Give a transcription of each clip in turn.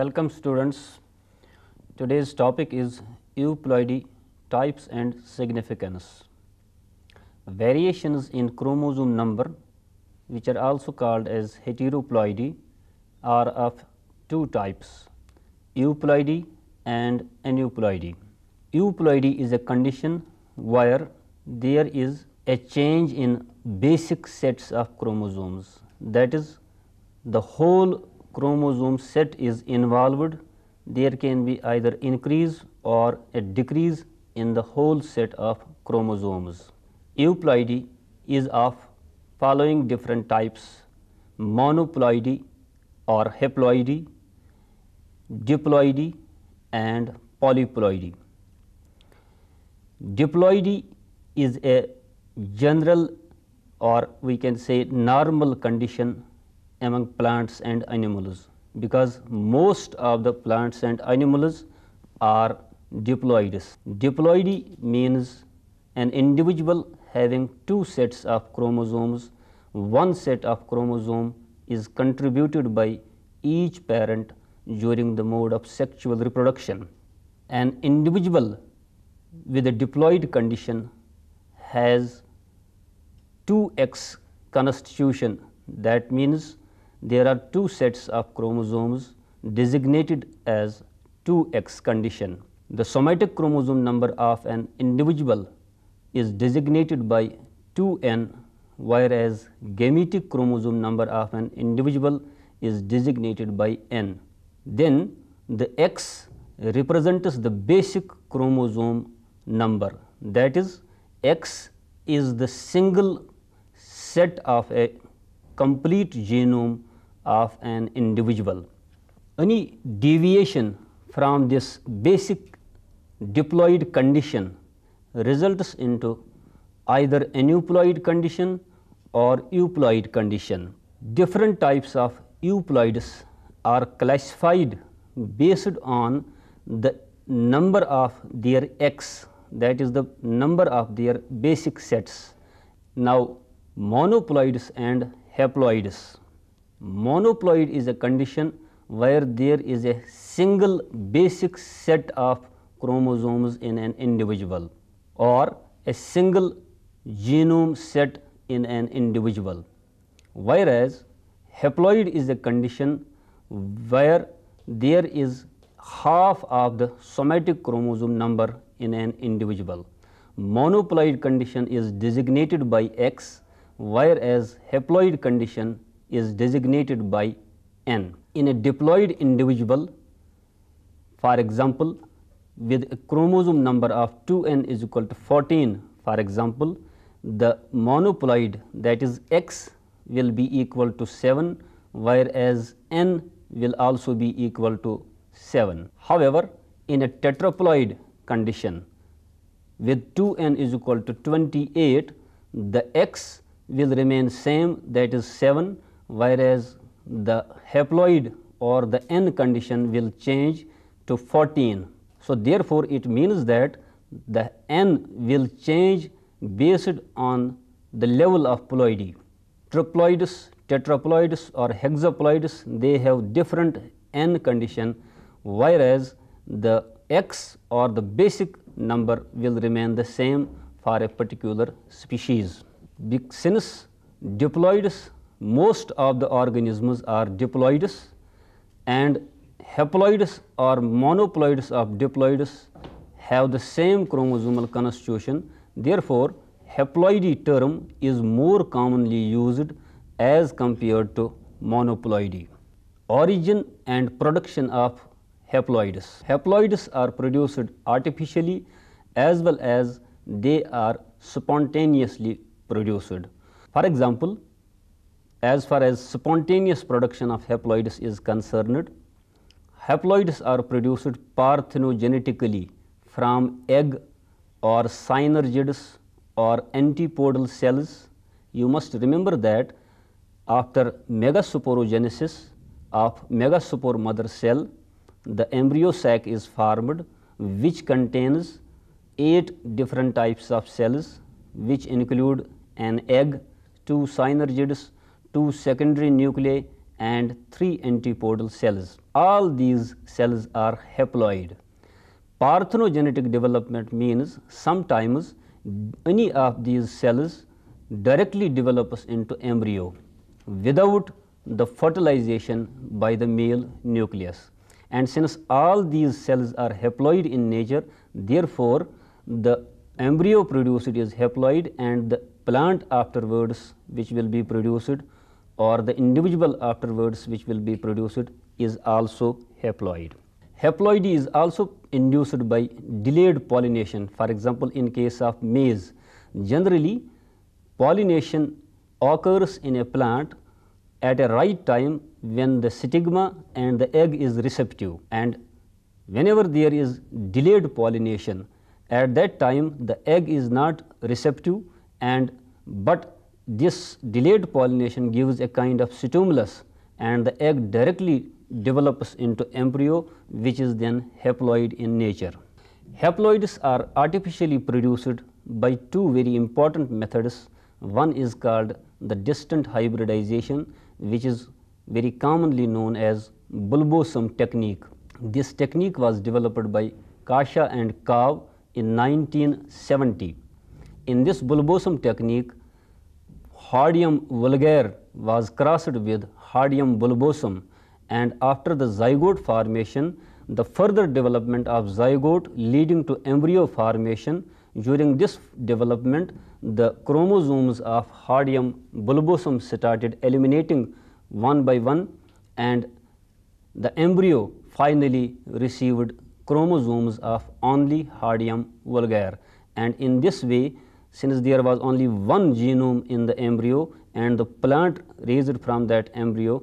Welcome students. Today's topic is euploidy types and significance. Variations in chromosome number which are also called as heteroploidy are of two types euploidy and aneuploidy. Euploidy is a condition where there is a change in basic sets of chromosomes that is the whole chromosome set is involved, there can be either increase or a decrease in the whole set of chromosomes. Euploidy is of following different types monoploidy or haploidy, diploidy and polyploidy. Diploidy is a general or we can say normal condition among plants and animals because most of the plants and animals are diploids. Diploidy means an individual having two sets of chromosomes. One set of chromosome is contributed by each parent during the mode of sexual reproduction. An individual with a diploid condition has 2x constitution that means there are two sets of chromosomes designated as 2x condition. The somatic chromosome number of an individual is designated by 2n whereas gametic chromosome number of an individual is designated by n. Then the x represents the basic chromosome number that is x is the single set of a complete genome of an individual. Any deviation from this basic diploid condition results into either aneuploid condition or euploid condition. Different types of euploids are classified based on the number of their x that is the number of their basic sets. Now monoploids and haploids. Monoploid is a condition where there is a single basic set of chromosomes in an individual or a single genome set in an individual. Whereas, haploid is a condition where there is half of the somatic chromosome number in an individual. Monoploid condition is designated by X, whereas haploid condition is designated by n. In a diploid individual, for example, with a chromosome number of 2n is equal to 14, for example, the monoploid that is x will be equal to 7, whereas n will also be equal to 7. However, in a tetraploid condition with 2n is equal to 28, the x will remain same that is 7 whereas the haploid or the n condition will change to 14. So, therefore, it means that the n will change based on the level of ploidy. Triploids, tetraploids or hexaploids they have different n condition whereas the x or the basic number will remain the same for a particular species. Since diploids most of the organisms are diploids and haploids or monoploids of diploids have the same chromosomal constitution. Therefore, haploidy term is more commonly used as compared to monoploidy. Origin and production of haploids. Haploids are produced artificially as well as they are spontaneously produced. For example, as far as spontaneous production of haploids is concerned, haploids are produced parthenogenetically from egg or synergids or antipodal cells. You must remember that after megasporogenesis of megaspore mother cell, the embryo sac is formed which contains 8 different types of cells which include an egg, 2 synergids, two secondary nuclei and three antipodal cells. All these cells are haploid. Parthenogenetic development means sometimes any of these cells directly develops into embryo without the fertilization by the male nucleus. And since all these cells are haploid in nature, therefore, the embryo produced is haploid and the plant afterwards which will be produced or the individual afterwards which will be produced is also haploid. Haploidy is also induced by delayed pollination. For example, in case of maize, generally pollination occurs in a plant at a right time when the stigma and the egg is receptive and whenever there is delayed pollination at that time the egg is not receptive and but this delayed pollination gives a kind of stimulus and the egg directly develops into embryo which is then haploid in nature. Haploids are artificially produced by two very important methods. One is called the distant hybridization which is very commonly known as bulbosum technique. This technique was developed by Kasha and Kav in 1970. In this bulbosum technique, Hardium vulgare was crossed with Hardium bulbosum and after the zygote formation, the further development of zygote leading to embryo formation during this development the chromosomes of hardium bulbosum started eliminating one by one and the embryo finally received chromosomes of only hardium vulgare and in this way since there was only one genome in the embryo and the plant raised from that embryo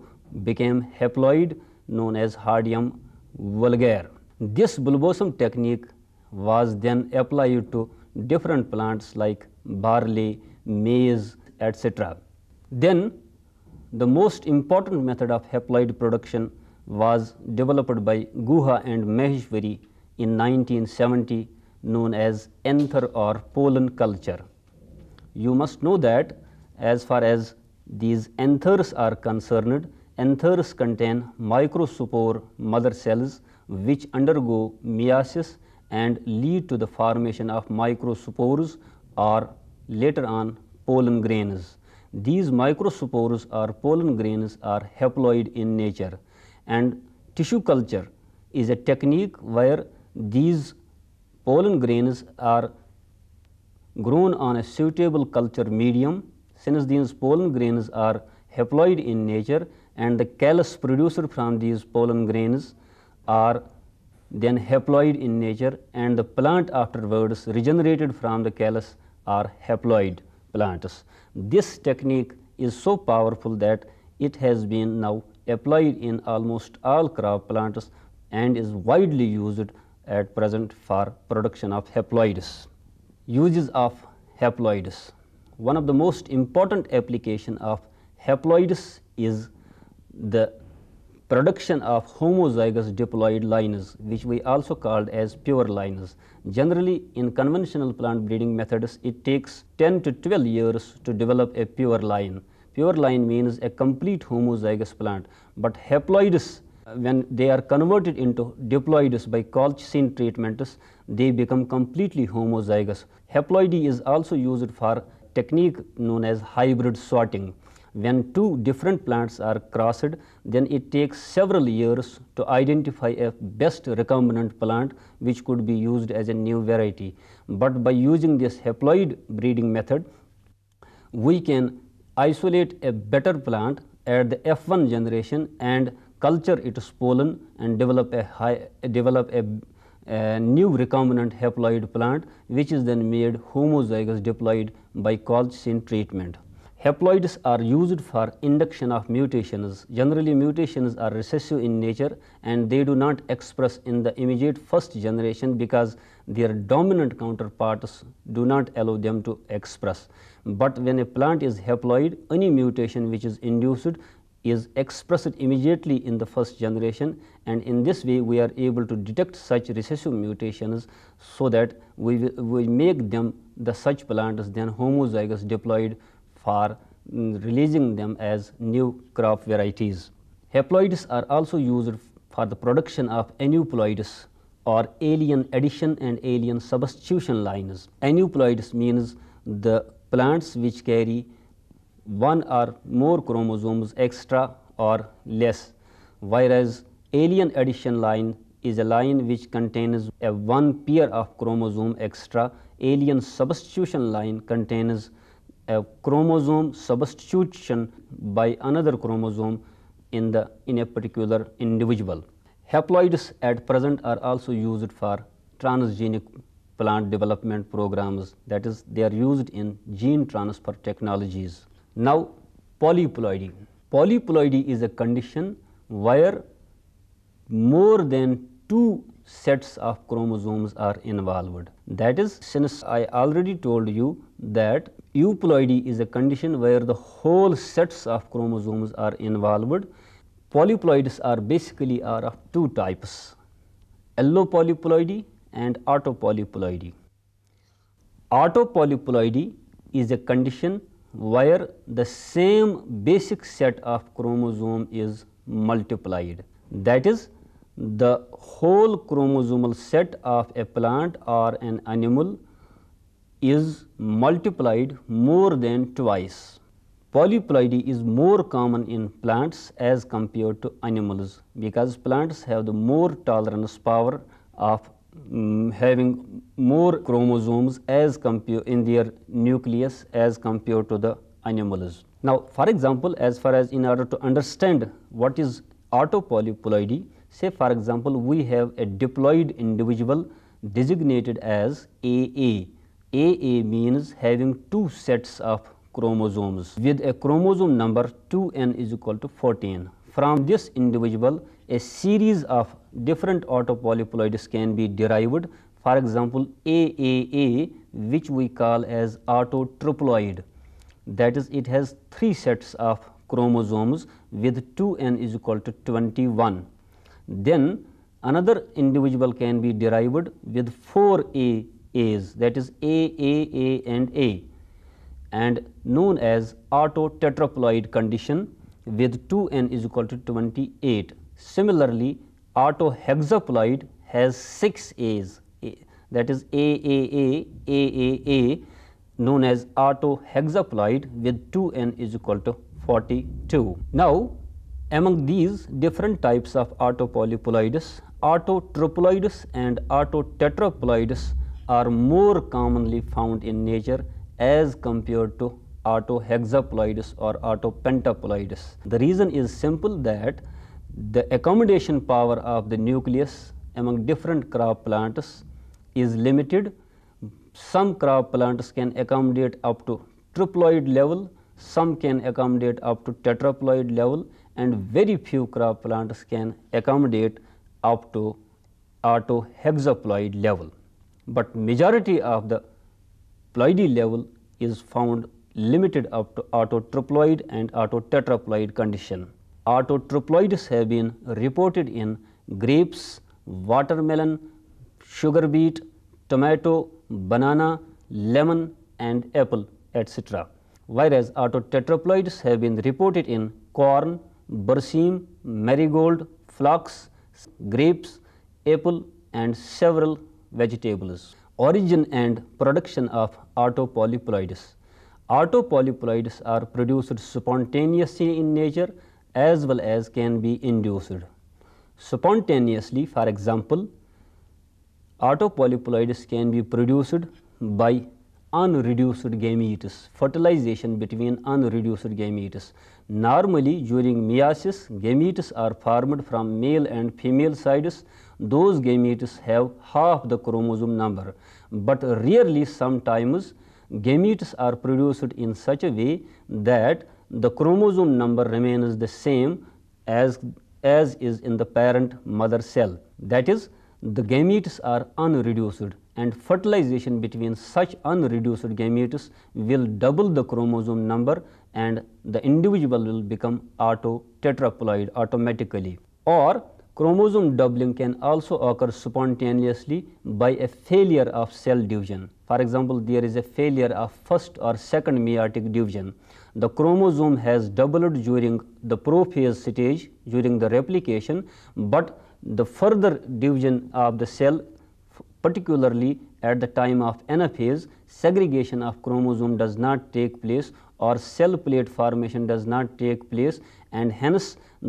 became haploid known as Hardium vulgare. This bulbosum technique was then applied to different plants like barley, maize, etc. Then the most important method of haploid production was developed by Guha and Maheshwari in 1970 known as anther or pollen culture. You must know that as far as these anthers are concerned, anthers contain microspore mother cells which undergo meiosis and lead to the formation of microspores or later on pollen grains. These microspores or pollen grains are haploid in nature and tissue culture is a technique where these pollen grains are grown on a suitable culture medium since these pollen grains are haploid in nature and the callus produced from these pollen grains are then haploid in nature and the plant afterwards regenerated from the callus are haploid plants. This technique is so powerful that it has been now applied in almost all crop plants and is widely used at present for production of haploids. Uses of haploids. One of the most important application of haploids is the production of homozygous diploid lines which we also called as pure lines. Generally in conventional plant breeding methods it takes 10 to 12 years to develop a pure line. Pure line means a complete homozygous plant, but haploids when they are converted into diploids by colchicine treatments, they become completely homozygous. Haploidy is also used for technique known as hybrid sorting. When two different plants are crossed, then it takes several years to identify a best recombinant plant which could be used as a new variety. But by using this haploid breeding method, we can isolate a better plant at the F1 generation and culture its pollen and develop a high, develop a, a new recombinant haploid plant which is then made homozygous diploid by colchicine treatment. Haploids are used for induction of mutations. Generally mutations are recessive in nature and they do not express in the immediate first generation because their dominant counterparts do not allow them to express. But when a plant is haploid, any mutation which is induced is expressed immediately in the first generation and in this way we are able to detect such recessive mutations so that we, we make them the such plants then homozygous diploid for mm, releasing them as new crop varieties. Haploids are also used for the production of aneuploids or alien addition and alien substitution lines. Aneuploids means the plants which carry one or more chromosomes extra or less, whereas alien addition line is a line which contains a one pair of chromosome extra, alien substitution line contains a chromosome substitution by another chromosome in the in a particular individual. Haploids at present are also used for transgenic plant development programs that is they are used in gene transfer technologies. Now, polyploidy. Polyploidy is a condition where more than two sets of chromosomes are involved. That is, since I already told you that euploidy is a condition where the whole sets of chromosomes are involved, polyploids are basically are of two types, allopolyploidy and autopolyploidy. Autopolyploidy is a condition where the same basic set of chromosome is multiplied. That is the whole chromosomal set of a plant or an animal is multiplied more than twice. Polyploidy is more common in plants as compared to animals because plants have the more tolerance power of Mm, having more chromosomes as in their nucleus as compared to the animals. Now, for example, as far as in order to understand what is autopolyploidy, say for example, we have a diploid individual designated as AA. AA means having two sets of chromosomes with a chromosome number 2n is equal to 14. From this individual, a series of different autopolyploids can be derived. For example, AAA which we call as autotriploid that is it has three sets of chromosomes with 2n is equal to 21. Then another individual can be derived with 4 AAs that is AAA and A and known as autotetraploid condition with 2n is equal to 28. Similarly, Autohexaploid has 6 A's that is AAA, AAA known as autohexaploid with 2n is equal to 42. Now, among these different types of autopolyploids, autotriploids and autotetraploids are more commonly found in nature as compared to autohexaploids or autopentaploids. The reason is simple that the accommodation power of the nucleus among different crop plants is limited. Some crop plants can accommodate up to triploid level, some can accommodate up to tetraploid level and very few crop plants can accommodate up to autohexaploid level. But majority of the ploidy level is found limited up to autotriploid and autotetraploid condition. Autotriploids have been reported in grapes, watermelon, sugar beet, tomato, banana, lemon and apple etc. Whereas autotetraploids have been reported in corn, burseem, marigold, flax, grapes, apple and several vegetables. Origin and production of autopolyploids. Autopolyploids are produced spontaneously in nature as well as can be induced spontaneously for example autopolyploids can be produced by unreduced gametes, fertilization between unreduced gametes. Normally during meiosis, gametes are formed from male and female sides. Those gametes have half the chromosome number, but rarely sometimes gametes are produced in such a way that the chromosome number remains the same as, as is in the parent mother cell. That is, the gametes are unreduced and fertilization between such unreduced gametes will double the chromosome number and the individual will become auto tetraploid automatically or chromosome doubling can also occur spontaneously by a failure of cell division. For example, there is a failure of first or second meiotic division the chromosome has doubled during the prophase stage during the replication, but the further division of the cell particularly at the time of anaphase segregation of chromosome does not take place or cell plate formation does not take place and hence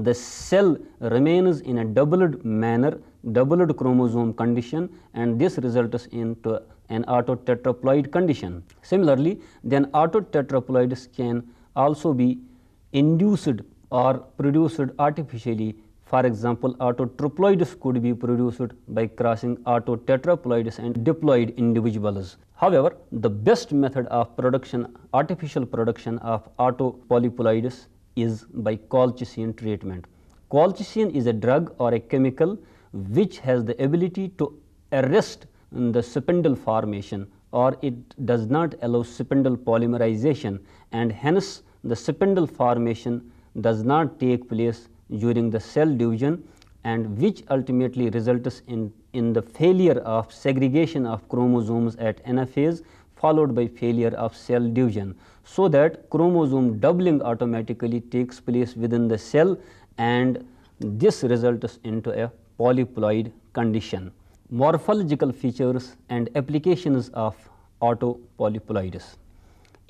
the cell remains in a doubled manner doubled chromosome condition and this results into an autotetraploid condition. Similarly, then autotetraploids can also be induced or produced artificially. For example, autotriploids could be produced by crossing autotetraploids and diploid individuals. However, the best method of production, artificial production of autopolyploids is by colchicine treatment. Colchicine is a drug or a chemical which has the ability to arrest the spindle formation or it does not allow spindle polymerization and hence the spindle formation does not take place during the cell division and which ultimately results in, in the failure of segregation of chromosomes at anaphase followed by failure of cell division. So, that chromosome doubling automatically takes place within the cell and this results into a polyploid condition. Morphological features and applications of autopolyploids.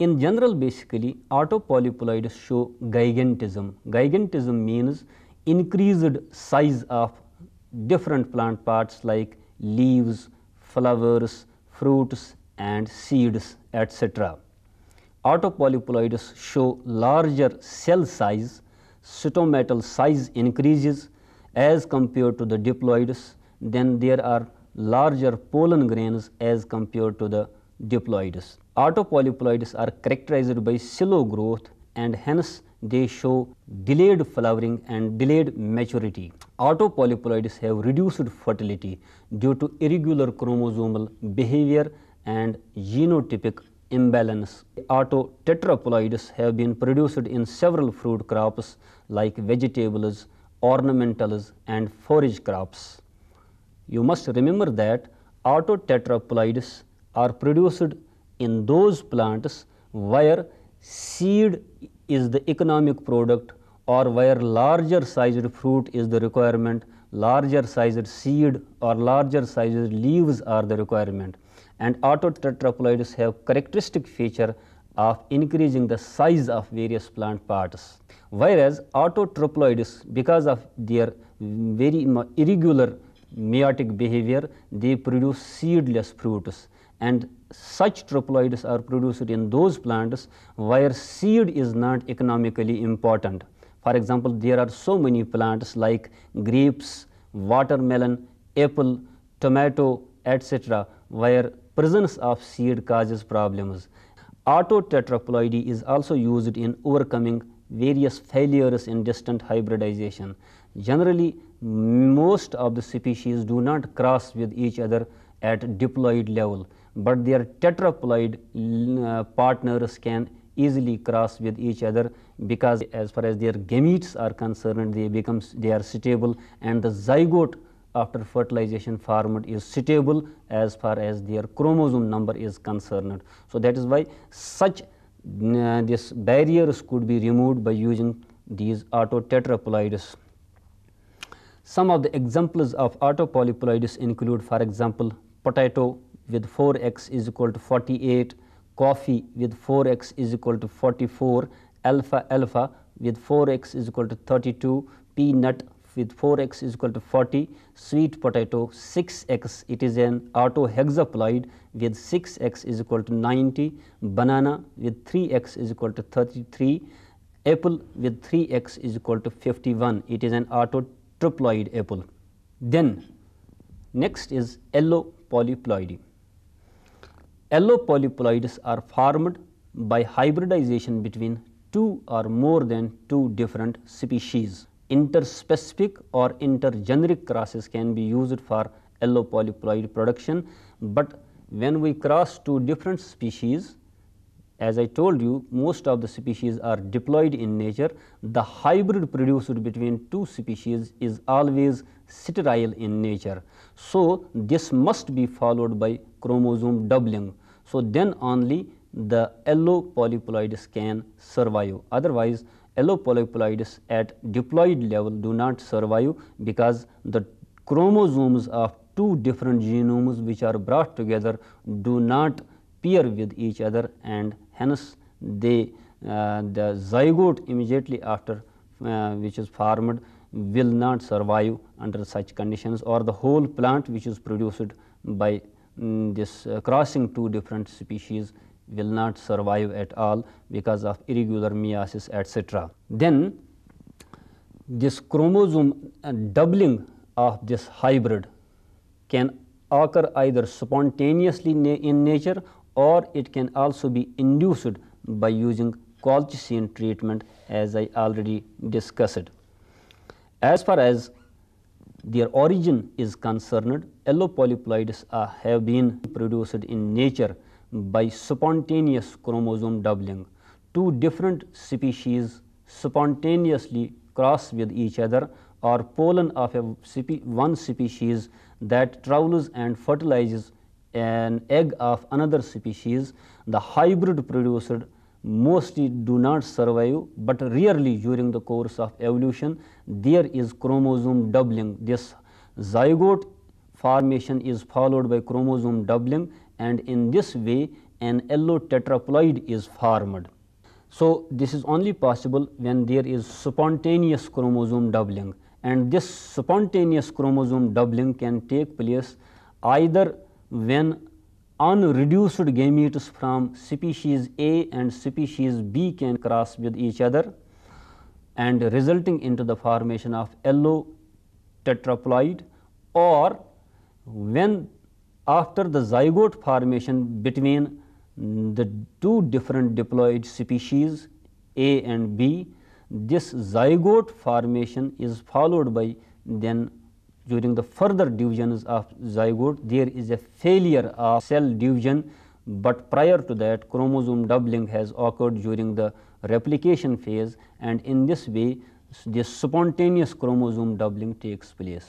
In general basically autopolyploids show gigantism. Gigantism means increased size of different plant parts like leaves, flowers, fruits and seeds etc. Autopolyploids show larger cell size, stomatal size increases as compared to the diploids, then there are larger pollen grains as compared to the diploids. Autopolyploids are characterized by slow growth and hence they show delayed flowering and delayed maturity. Autopolyploids have reduced fertility due to irregular chromosomal behavior and genotypic imbalance. Autotetraploids have been produced in several fruit crops like vegetables, ornamentals and forage crops. You must remember that autotetraploids are produced in those plants where seed is the economic product or where larger sized fruit is the requirement, larger sized seed or larger sized leaves are the requirement. And autotetraploids have characteristic feature of increasing the size of various plant parts. Whereas autotraploids, because of their very irregular meiotic behavior, they produce seedless fruits and such triploids are produced in those plants where seed is not economically important. For example, there are so many plants like grapes, watermelon, apple, tomato, etc., where presence of seed causes problems. Autotetraploidy is also used in overcoming various failures in distant hybridization. Generally, most of the species do not cross with each other at diploid level but their tetraploid uh, partners can easily cross with each other because as far as their gametes are concerned they become they are stable and the zygote after fertilization formed is stable as far as their chromosome number is concerned. So, that is why such uh, this barriers could be removed by using these auto tetraploids. Some of the examples of auto polyploids include for example, potato with 4x is equal to 48, coffee with 4x is equal to 44, alpha alpha with 4x is equal to 32, peanut with 4x is equal to 40, sweet potato 6x, it is an autohexaploid with 6x is equal to 90, banana with 3x is equal to 33, apple with 3x is equal to 51, it is an autotriploid apple. Then next is yellow polyploidy. Yellow polyploids are formed by hybridization between two or more than two different species. Interspecific or intergeneric crosses can be used for yellow polyploid production, but when we cross two different species, as I told you, most of the species are diploid in nature. The hybrid produced between two species is always sterile in nature. So, this must be followed by chromosome doubling. So, then only the yellow polyploids can survive otherwise yellow polyploids at diploid level do not survive because the chromosomes of two different genomes which are brought together do not pair with each other and hence they uh, the zygote immediately after uh, which is formed will not survive under such conditions or the whole plant which is produced by mm, this uh, crossing two different species will not survive at all because of irregular meiosis etc. Then this chromosome uh, doubling of this hybrid can occur either spontaneously na in nature or it can also be induced by using colchicine treatment as I already discussed. As far as their origin is concerned, yellow polyploids have been produced in nature by spontaneous chromosome doubling. Two different species spontaneously cross with each other or pollen of a spe one species that travels and fertilizes an egg of another species, the hybrid produced most do not survive, but rarely during the course of evolution there is chromosome doubling. This zygote formation is followed by chromosome doubling and in this way an allotetraploid tetraploid is formed. So, this is only possible when there is spontaneous chromosome doubling and this spontaneous chromosome doubling can take place either when unreduced gametes from species A and species B can cross with each other and resulting into the formation of yellow tetraploid or when after the zygote formation between the two different diploid species A and B, this zygote formation is followed by then during the further divisions of zygote there is a failure of cell division, but prior to that chromosome doubling has occurred during the replication phase and in this way this spontaneous chromosome doubling takes place.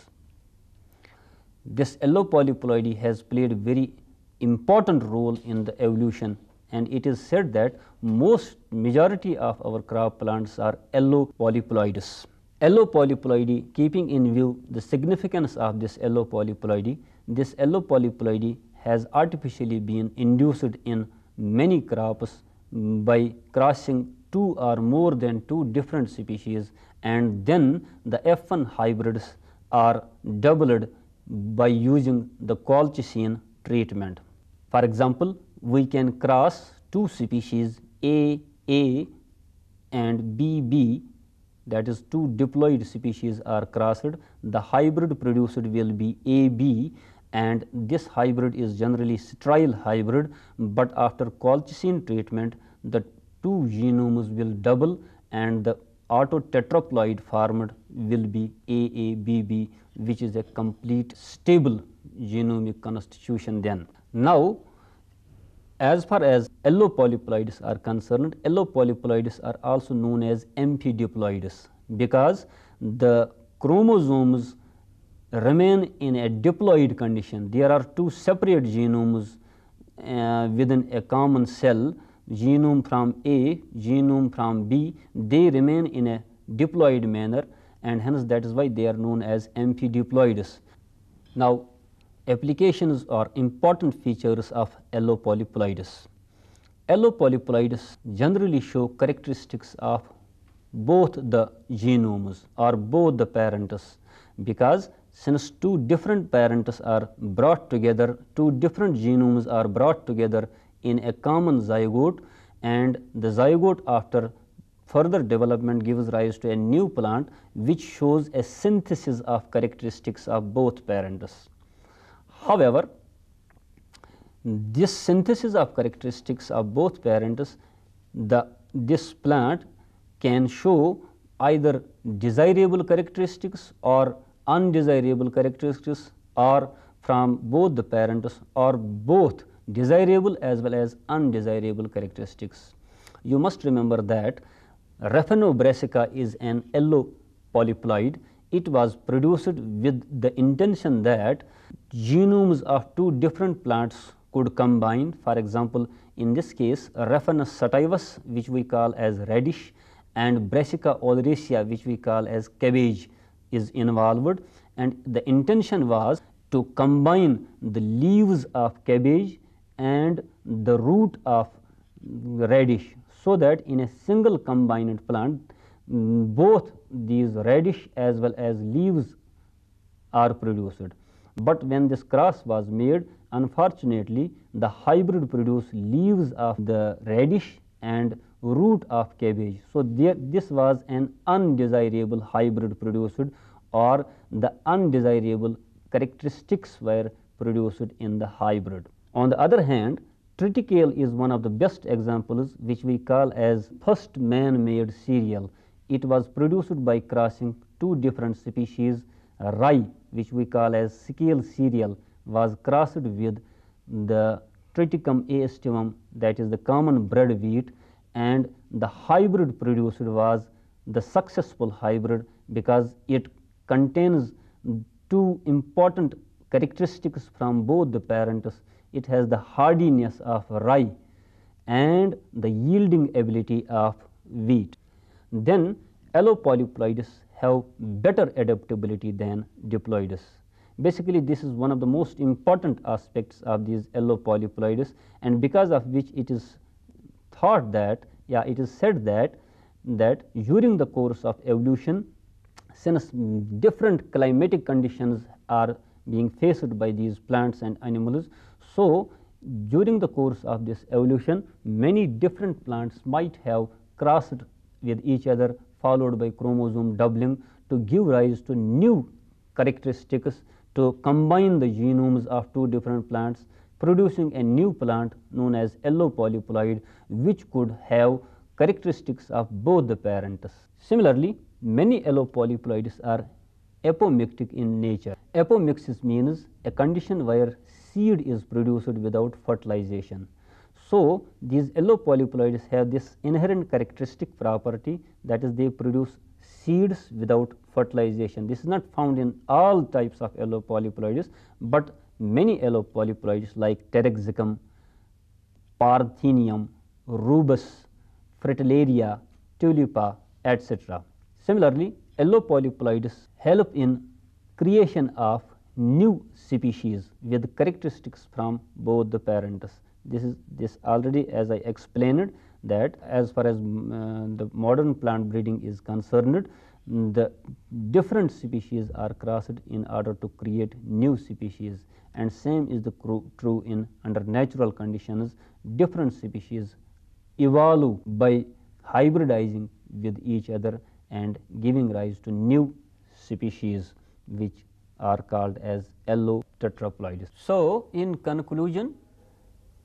This yellow polyploidy has played very important role in the evolution and it is said that most majority of our crop plants are yellow polyploids allo polyploidy keeping in view the significance of this allo polyploidy this allo polyploidy has artificially been induced in many crops by crossing two or more than two different species and then the F1 hybrids are doubled by using the colchicine treatment. For example, we can cross two species A A and B B that is two diploid species are crossed, the hybrid produced will be AB and this hybrid is generally sterile hybrid, but after colchicine treatment the two genomes will double and the autotetraploid formed will be AABB which is a complete stable genomic constitution then. Now, as far as yellow polyploids are concerned, yellow polyploids are also known as diploids because the chromosomes remain in a diploid condition. There are two separate genomes uh, within a common cell, genome from A, genome from B, they remain in a diploid manner and hence that is why they are known as diploids. Now, applications or important features of Yellow Allopolyploides generally show characteristics of both the genomes or both the parents because since two different parents are brought together, two different genomes are brought together in a common zygote and the zygote after further development gives rise to a new plant which shows a synthesis of characteristics of both parents. However, this synthesis of characteristics of both parents, the this plant can show either desirable characteristics or undesirable characteristics or from both the parents or both desirable as well as undesirable characteristics. You must remember that Rapanobrassica is an yellow polyploid. It was produced with the intention that genomes of two different plants could combine for example, in this case Raphanus sativus which we call as radish and Brassica oleracea which we call as cabbage is involved and the intention was to combine the leaves of cabbage and the root of radish. So, that in a single combined plant both these radish as well as leaves are produced. But when this cross was made, unfortunately, the hybrid produced leaves of the radish and root of cabbage. So, there, this was an undesirable hybrid produced or the undesirable characteristics were produced in the hybrid. On the other hand, triticale is one of the best examples which we call as first man-made cereal. It was produced by crossing two different species, rye which we call as scale cereal was crossed with the triticum aestivum that is the common bread wheat and the hybrid produced was the successful hybrid because it contains two important characteristics from both the parents. It has the hardiness of rye and the yielding ability of wheat. Then allopolyploides have better adaptability than diploids. Basically, this is one of the most important aspects of these yellow polyploides and because of which it is thought that, yeah, it is said that, that during the course of evolution, since different climatic conditions are being faced by these plants and animals. So, during the course of this evolution, many different plants might have crossed with each other followed by chromosome doubling to give rise to new characteristics to combine the genomes of two different plants producing a new plant known as yellow polyploid which could have characteristics of both the parents. Similarly, many yellow polyploids are apomictic in nature. Apomixis means a condition where seed is produced without fertilization. So, these yellow polyploids have this inherent characteristic property that is they produce seeds without fertilization. This is not found in all types of yellow polyploids, but many yellow polyploids like Terexicum, Parthenium, Rubus, Fritillaria, Tulipa, etc. Similarly, yellow polyploids help in creation of new species with characteristics from both the parents. This is this already as I explained that as far as mm, uh, the modern plant breeding is concerned, mm, the different species are crossed in order to create new species and same is the true in under natural conditions different species evolve by hybridizing with each other and giving rise to new species which are called as allo tetraploids. So, in conclusion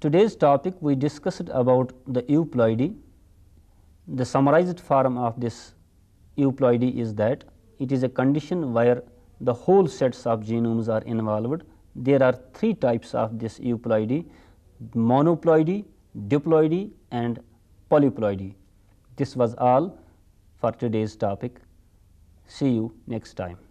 Today's topic we discussed about the euploidy. The summarized form of this euploidy is that it is a condition where the whole sets of genomes are involved. There are three types of this euploidy monoploidy, diploidy and polyploidy. This was all for today's topic. See you next time.